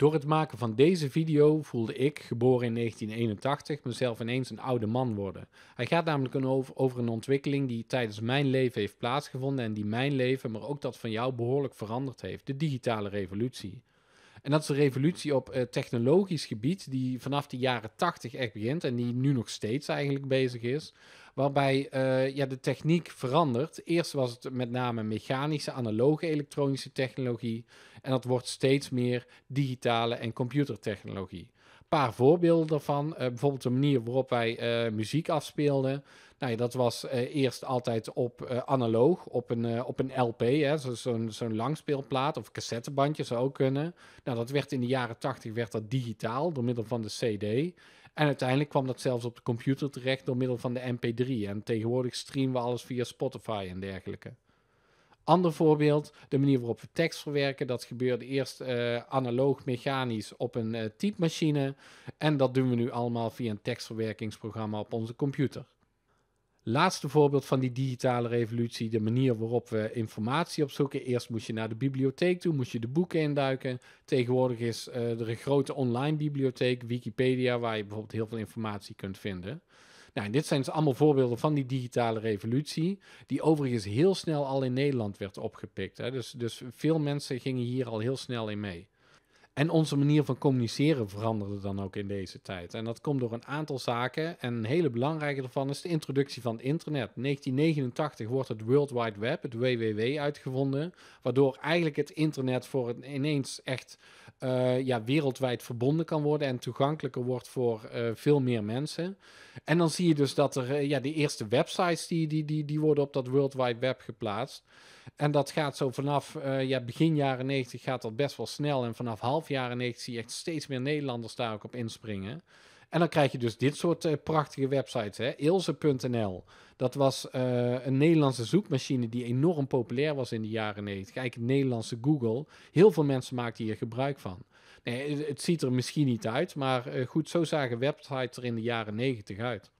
Door het maken van deze video voelde ik, geboren in 1981, mezelf ineens een oude man worden. Hij gaat namelijk over, een ontwikkeling die tijdens mijn leven heeft plaatsgevonden en die mijn leven, maar ook dat van jou, behoorlijk veranderd heeft: de digitale revolutie. En dat is een revolutie op uh, technologisch gebied die vanaf de jaren 80 echt begint en die nu nog steeds eigenlijk bezig is. Waarbij eh, ja, de techniek verandert. Eerst was het met name mechanische, analoge elektronische technologie. En dat wordt steeds meer digitale en computertechnologie paar voorbeelden daarvan. Eh, bijvoorbeeld de manier waarop wij eh, muziek afspeelden. Nou, dat was eh, eerst altijd op analoog, op een, op een LP, zo'n zo'n langspeelplaat of cassettebandje zou ook kunnen. Nou, dat werd in de jaren tachtig werd dat digitaal door middel van de CD. En uiteindelijk kwam dat zelfs op de computer terecht door middel van de MP3. En tegenwoordig streamen we alles via Spotify en dergelijke. Ander voorbeeld, de manier waarop we tekst verwerken. Dat gebeurde eerst uh, analoog mechanisch op een uh, typemachine. En dat doen we nu allemaal via een tekstverwerkingsprogramma op onze computer. Laatste voorbeeld van die digitale revolutie, de manier waarop we informatie opzoeken. Eerst moest je naar de bibliotheek toe, moest je de boeken induiken. Tegenwoordig is uh, er een grote online bibliotheek, Wikipedia, waar je bijvoorbeeld heel veel informatie kunt vinden. Nou, dit zijn dus allemaal voorbeelden van die digitale revolutie, die overigens heel snel al in Nederland werd opgepikt. Hè. Dus, dus veel mensen gingen hier al heel snel in mee. En onze manier van communiceren veranderde dan ook in deze tijd. En dat komt door een aantal zaken. En een hele belangrijke daarvan is de introductie van internet. In 1989 wordt het World Wide Web, het WWW, uitgevonden. Waardoor eigenlijk het internet voor het ineens echt eh, ja, wereldwijd verbonden kan worden. En toegankelijker wordt voor eh, veel meer mensen. En dan zie je dus dat er eh, ja, de eerste websites die, die, die, die worden op dat World Wide Web geplaatst. En dat gaat zo vanaf ja, begin jaren 90 gaat dat best wel snel. En vanaf half jaren 90 zie je echt steeds meer Nederlanders daar ook op inspringen. En dan krijg je dus dit soort eh, prachtige websites. Hè? Ilse.nl. Dat was eh, een Nederlandse zoekmachine die enorm populair was in de jaren 90. Eigenlijk het Nederlandse Google. Heel veel mensen maakten hier gebruik van. Nee, het, ziet er misschien niet uit, maar eh, goed, zo zagen websites er in de jaren 90 uit.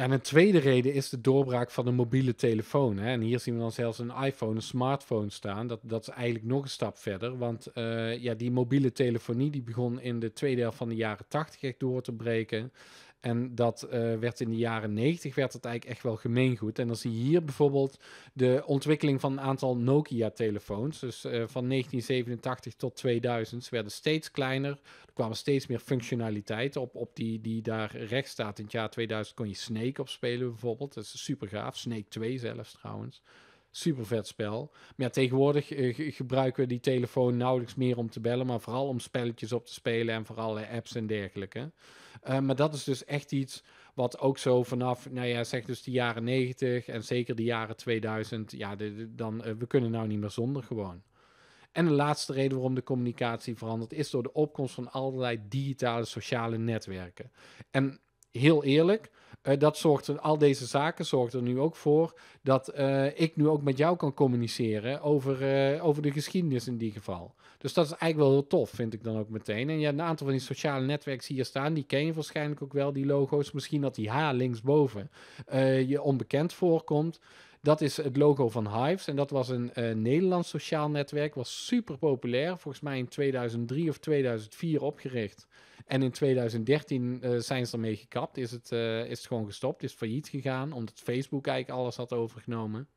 Ja, en een tweede reden is de doorbraak van de mobiele telefoon. Hè. En hier zien we dan zelfs een iPhone, een smartphone staan. Dat, dat is eigenlijk nog een stap verder. Want eh, ja, die mobiele telefonie die begon in de tweede helft van de jaren tachtig door te breken. En dat eh, werd in de jaren 90 werd dat eigenlijk echt wel gemeengoed. En dan zie je hier bijvoorbeeld de ontwikkeling van een aantal Nokia-telefoons. Dus eh, van 1987 tot 2000 ze werden steeds kleiner. Er kwamen steeds meer functionaliteit op, op die, die daar rechts staat. In het jaar 2000 kon je Snake op spelen bijvoorbeeld. Dat is super gaaf. Snake 2 zelfs trouwens. Super vet spel. Maar tegenwoordig eh, gebruiken we die telefoon nauwelijks meer om te bellen, maar vooral om spelletjes op te spelen en vooral eh, apps en dergelijke. Eh, maar dat is dus echt iets wat ook zo vanaf, nou ja, zeg dus de jaren 90 en zeker de jaren 2000, ja, dan, we kunnen nou niet meer zonder gewoon. En de laatste reden waarom de communicatie verandert is door de opkomst van allerlei digitale sociale netwerken. En heel eerlijk, eh, dat zorgt er, al deze zaken zorgt er nu ook voor dat eh, ik nu ook met jou kan communiceren over, eh, over de geschiedenis in die geval. Dus dat is eigenlijk wel heel tof, vind ik dan ook meteen. En ja, een aantal van die sociale netwerken hier staan, die ken je waarschijnlijk ook wel, die logo's. Misschien dat die H linksboven je onbekend voorkomt. Dat is het logo van Hives. En dat was een uh, Nederlands sociaal netwerk. Was super populair. Volgens mij in 2003 of 2004 opgericht. En in 2013 eh, zijn ze ermee gekapt. Is het, eh, is het gewoon gestopt. Is failliet gegaan. Omdat Facebook eigenlijk alles had overgenomen.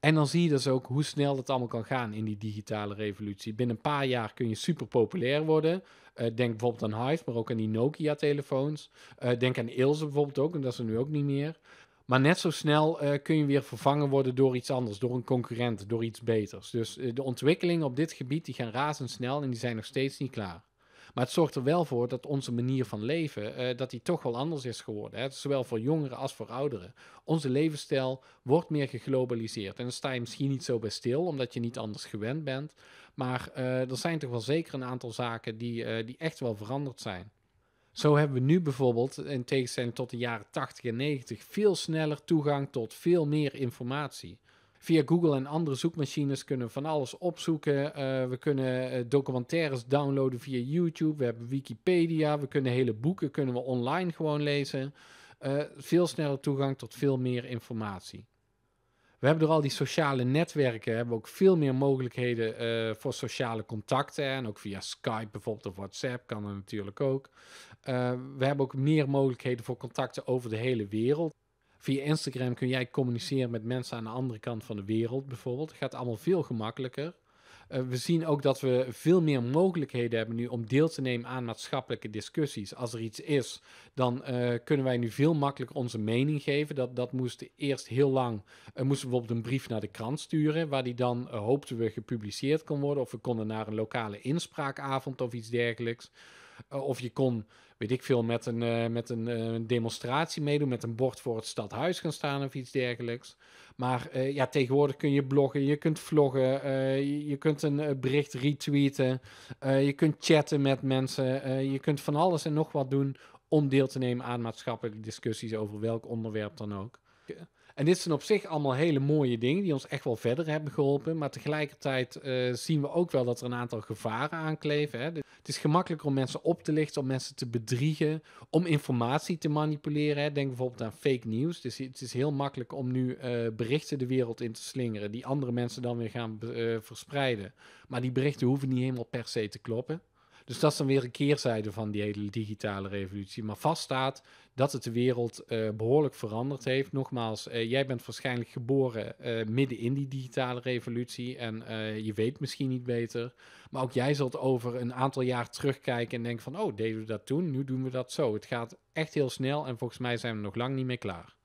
En dan zie je dus ook hoe snel dat allemaal kan gaan in die digitale revolutie. Binnen een paar jaar kun je super populair worden. denk bijvoorbeeld aan Hive, maar ook aan die Nokia-telefoons. denk aan Ilse bijvoorbeeld ook, en dat is er nu ook niet meer. Maar net zo snel eh, kun je weer vervangen worden door iets anders, door een concurrent, door iets beters. Dus eh, de ontwikkelingen op dit gebied die gaan razendsnel en die zijn nog steeds niet klaar. Maar het zorgt er wel voor dat onze manier van leven, eh, dat die toch wel anders is geworden. Hè? Zowel voor jongeren als voor ouderen. Onze levensstijl wordt meer geglobaliseerd. En dan sta je misschien niet zo bij stil, omdat je niet anders gewend bent. Maar er zijn toch wel zeker een aantal zaken die, die echt wel veranderd zijn. Zo hebben we nu bijvoorbeeld, in tegenstelling tot de jaren 80 en 90, veel sneller toegang tot veel meer informatie. Via Google en andere zoekmachines kunnen we van alles opzoeken. Eh, we kunnen eh, documentaires downloaden via YouTube. We hebben Wikipedia. We kunnen hele boeken kunnen we online gewoon lezen. Eh, veel sneller toegang tot veel meer informatie. We hebben door al die sociale netwerken hebben we ook veel meer mogelijkheden eh, voor sociale contacten. En ook via Skype bijvoorbeeld of WhatsApp kan dat natuurlijk ook. Eh, we hebben ook meer mogelijkheden voor contacten over de hele wereld. Via Instagram kun jij communiceren met mensen aan de andere kant van de wereld bijvoorbeeld. Dat gaat allemaal veel gemakkelijker. Eh, we zien ook dat we veel meer mogelijkheden hebben nu om deel te nemen aan maatschappelijke discussies. Als er iets is, dan eh, kunnen wij nu veel makkelijker onze mening geven. Dat, dat moest eerst heel lang, eh, moesten we bijvoorbeeld een brief naar de krant sturen, waar die dan hoopten we gepubliceerd kon worden. Of we konden naar een lokale inspraakavond of iets dergelijks. Eh, of je kon, weet ik veel, met een, eh, met eh, een demonstratie meedoen, met een bord voor het stadhuis gaan staan of iets dergelijks. Maar ja, tegenwoordig kun je bloggen, je kunt vloggen, je kunt een bericht retweeten, je kunt chatten met mensen, je kunt van alles en nog wat doen om deel te nemen aan maatschappelijke discussies over welk onderwerp dan ook. En dit zijn op zich allemaal hele mooie dingen die ons echt wel verder hebben geholpen. Maar tegelijkertijd eh, zien we ook wel dat er een aantal gevaren aankleven. Hè. Het is gemakkelijker om mensen op te lichten, om mensen te bedriegen, om informatie te manipuleren. Hè. Denk bijvoorbeeld aan fake news. Dus het is heel makkelijk om nu eh, berichten de wereld in te slingeren die andere mensen dan weer gaan eh, verspreiden. Maar die berichten hoeven niet helemaal per se te kloppen. Dus dat is dan weer een keerzijde van die hele digitale revolutie. Maar vaststaat dat het de wereld eh, behoorlijk veranderd heeft. Nogmaals, eh, jij bent waarschijnlijk geboren eh, midden in die digitale revolutie en je weet misschien niet beter. Maar ook jij zult over een aantal jaar terugkijken en denken van, oh, deden we dat toen, nu doen we dat zo. Het gaat echt heel snel en volgens mij zijn we nog lang niet meer klaar.